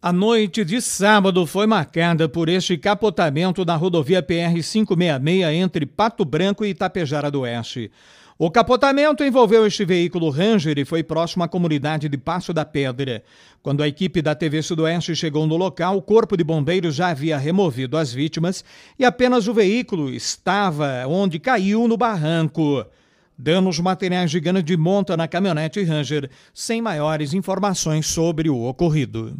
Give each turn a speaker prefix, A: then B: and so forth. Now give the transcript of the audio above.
A: A noite de sábado foi marcada por este capotamento na rodovia PR-566 entre Pato Branco e Itapejara do Oeste. O capotamento envolveu este veículo Ranger e foi próximo à comunidade de Passo da Pedra. Quando a equipe da TV Sudoeste chegou no local, o corpo de bombeiros já havia removido as vítimas e apenas o veículo estava onde caiu no barranco. Danos materiais de de monta na caminhonete Ranger, sem maiores informações sobre o ocorrido.